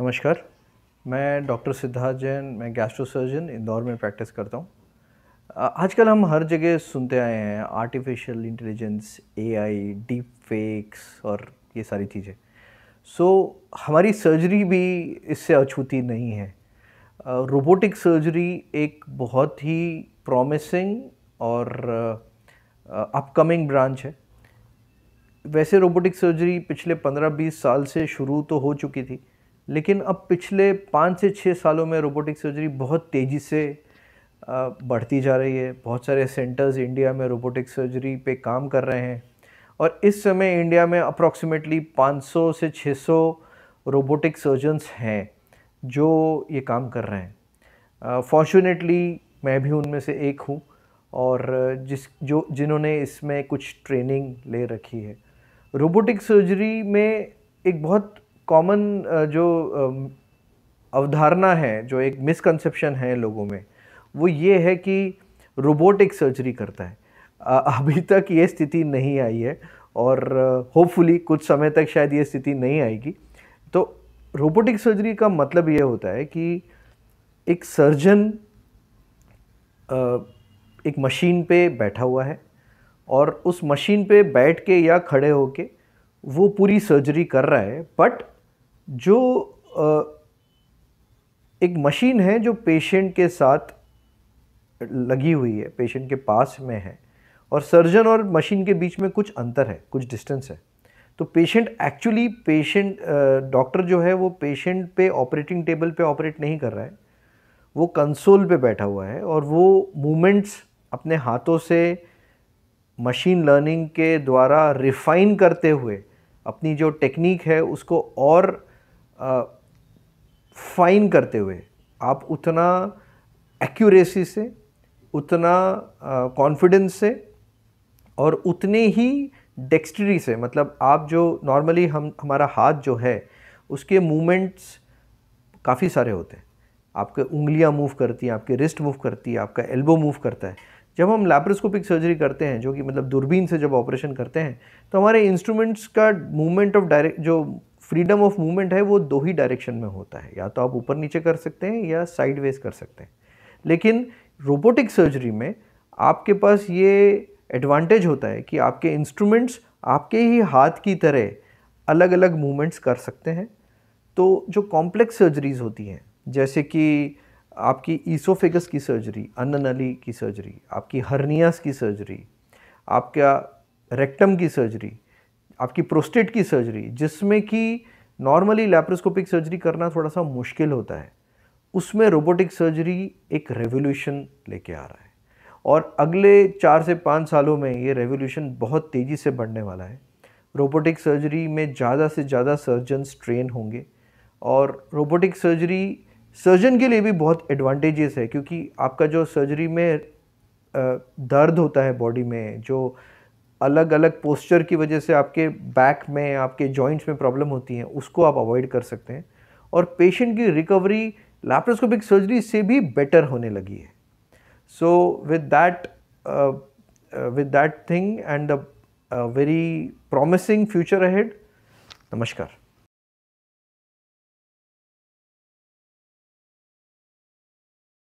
नमस्कार मैं डॉक्टर सिद्धार्थ जैन मैं गैस्ट्रो सर्जन इंदौर में प्रैक्टिस करता हूँ आजकल हम हर जगह सुनते आए हैं artificial intelligence AI deep fakes और ये सारी चीज़ें सो so, हमारी सर्जरी भी इससे अछूती नहीं है रोबोटिक सर्जरी एक बहुत ही प्रॉमिसिंग और अपकमिंग ब्रांच है वैसे रोबोटिक सर्जरी पिछले 15-20 साल से शुरू तो हो चुकी थी लेकिन अब पिछले पाँच से छः सालों में रोबोटिक सर्जरी बहुत तेज़ी से बढ़ती जा रही है बहुत सारे सेंटर्स इंडिया में रोबोटिक सर्जरी पे काम कर रहे हैं और इस समय इंडिया में अप्रॉक्सीमेटली 500 से 600 रोबोटिक सर्जन्स हैं जो ये काम कर रहे हैं फॉर्चुनेटली मैं भी उनमें से एक हूँ और जिस जो जिन्होंने इसमें कुछ ट्रेनिंग ले रखी है रोबोटिक सर्जरी में एक बहुत कॉमन जो अवधारणा है जो एक मिसकंसेप्शन है लोगों में वो ये है कि रोबोटिक सर्जरी करता है अभी तक ये स्थिति नहीं आई है और होपफुली कुछ समय तक शायद ये स्थिति नहीं आएगी तो रोबोटिक सर्जरी का मतलब ये होता है कि एक सर्जन एक मशीन पे बैठा हुआ है और उस मशीन पे बैठ के या खड़े होके वो पूरी सर्जरी कर रहा है बट जो एक मशीन है जो पेशेंट के साथ लगी हुई है पेशेंट के पास में है और सर्जन और मशीन के बीच में कुछ अंतर है कुछ डिस्टेंस है तो पेशेंट एक्चुअली पेशेंट डॉक्टर जो है वो पेशेंट पे ऑपरेटिंग टेबल पे ऑपरेट नहीं कर रहा है वो कंसोल पे बैठा हुआ है और वो मूवमेंट्स अपने हाथों से मशीन लर्निंग के द्वारा रिफाइन करते हुए अपनी जो टेक्निक है उसको और फाइन करते हुए आप उतना एक्यूरेसी से उतना कॉन्फिडेंस से और उतने ही डेक्सटरी से मतलब आप जो नॉर्मली हम हमारा हाथ जो है उसके मूवमेंट्स काफ़ी सारे होते हैं आपके उंगलियां मूव करती हैं आपके रिस्ट मूव करती है आपका एल्बो मूव करता है जब हम लैप्रोस्कोपिक सर्जरी करते हैं जो कि मतलब दूरबीन से जब ऑपरेशन करते हैं तो हमारे इंस्ट्रूमेंट्स का मूवमेंट ऑफ डायरेक्ट जो फ्रीडम ऑफ मूवमेंट है वो दो ही डायरेक्शन में होता है या तो आप ऊपर नीचे कर सकते हैं या साइडवेज कर सकते हैं लेकिन रोबोटिक सर्जरी में आपके पास ये एडवांटेज होता है कि आपके इंस्ट्रूमेंट्स आपके ही हाथ की तरह अलग अलग मूवमेंट्स कर सकते हैं तो जो कॉम्प्लेक्स सर्जरीज होती हैं जैसे कि आपकी ईसोफेगस की सर्जरी अन्ननली की सर्जरी आपकी हर्नियास की सर्जरी आपका रेक्टम की सर्जरी आपकी प्रोस्टेट की सर्जरी जिसमें कि नॉर्मली लैप्रोस्कोपिक सर्जरी करना थोड़ा सा मुश्किल होता है उसमें रोबोटिक सर्जरी एक रेवोल्यूशन लेके आ रहा है और अगले चार से पाँच सालों में ये रेवोल्यूशन बहुत तेज़ी से बढ़ने वाला है रोबोटिक सर्जरी में ज़्यादा से ज़्यादा सर्जन्स ट्रेन होंगे और रोबोटिक सर्जरी सर्जन के लिए भी बहुत एडवांटेजेस है क्योंकि आपका जो सर्जरी में दर्द होता है बॉडी में जो अलग अलग पोस्चर की वजह से आपके बैक में आपके जॉइंट्स में प्रॉब्लम होती है उसको आप अवॉइड कर सकते हैं और पेशेंट की रिकवरी लैप्रोस्कोपिक सर्जरी से भी बेटर होने लगी है so with that with that thing and the very promising future ahead नमस्कार